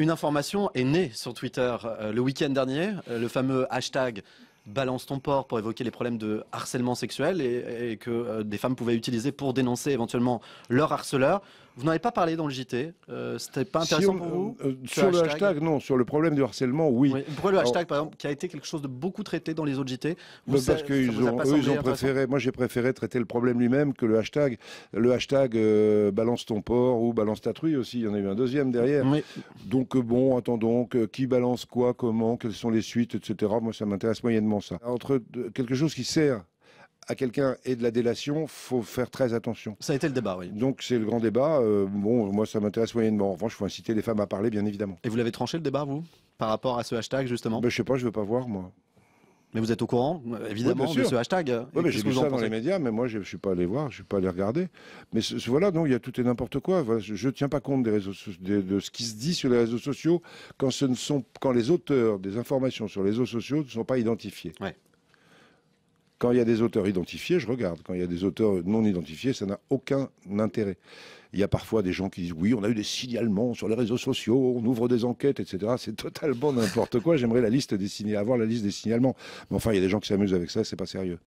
une information est née sur Twitter euh, le week-end dernier, euh, le fameux hashtag Balance ton port pour évoquer les problèmes de harcèlement sexuel et, que euh, des femmes pouvaient utiliser pour dénoncer éventuellement leur harceleur. Vous n'en avez pas parlé dans le JT. Euh, c'était pas intéressant euh, Sur, le hashtag, non. Sur le problème du harcèlement, oui. Pourquoi le hashtag, par exemple, qui a été quelque chose de beaucoup traité dans les autres JT Parce qu'ils ont, préféré. Moi, j'ai préféré traiter le problème lui-même que le hashtag. Le hashtag balance ton porc ou balance ta truie aussi. Il y en a eu un deuxième derrière. Donc bon, attendons. qui balance quoi, comment, quelles sont les suites, etc. Moi, ça m'intéresse moyennement ça. Entre quelque chose qui sert à quelqu'un et de la délation, faut faire très attention. Ça a été le débat, oui. Donc c'est le grand débat. Euh, bon, moi ça m'intéresse moyennement. En revanche, faut inciter les femmes à parler, bien évidemment. Et vous l'avez tranché le débat, vous, par rapport à ce hashtag justement Je ben, Je sais pas, je veux pas voir moi. Mais vous êtes au courant, évidemment, de ce hashtag. Oui, mais j'ai ça dans les médias, mais moi, je ne suis pas allé voir, je ne suis pas allé regarder. Mais ce, voilà, donc, il y a tout et n'importe quoi. je ne tiens pas compte de, ce qui se dit sur les réseaux sociaux quand, les auteurs des informations sur les réseaux sociaux ne sont pas identifiés. Quand il y a des auteurs identifiés, je regarde. Quand il y a des auteurs non identifiés, ça n'a aucun intérêt. Il y a parfois des gens qui disent oui, on a eu des signalements sur les réseaux sociaux, on ouvre des enquêtes, etc. C'est totalement n'importe quoi. J'aimerais la liste des signalements, avoir la liste des signalements. Mais enfin, il y a des gens qui s'amusent avec ça, c'est pas sérieux.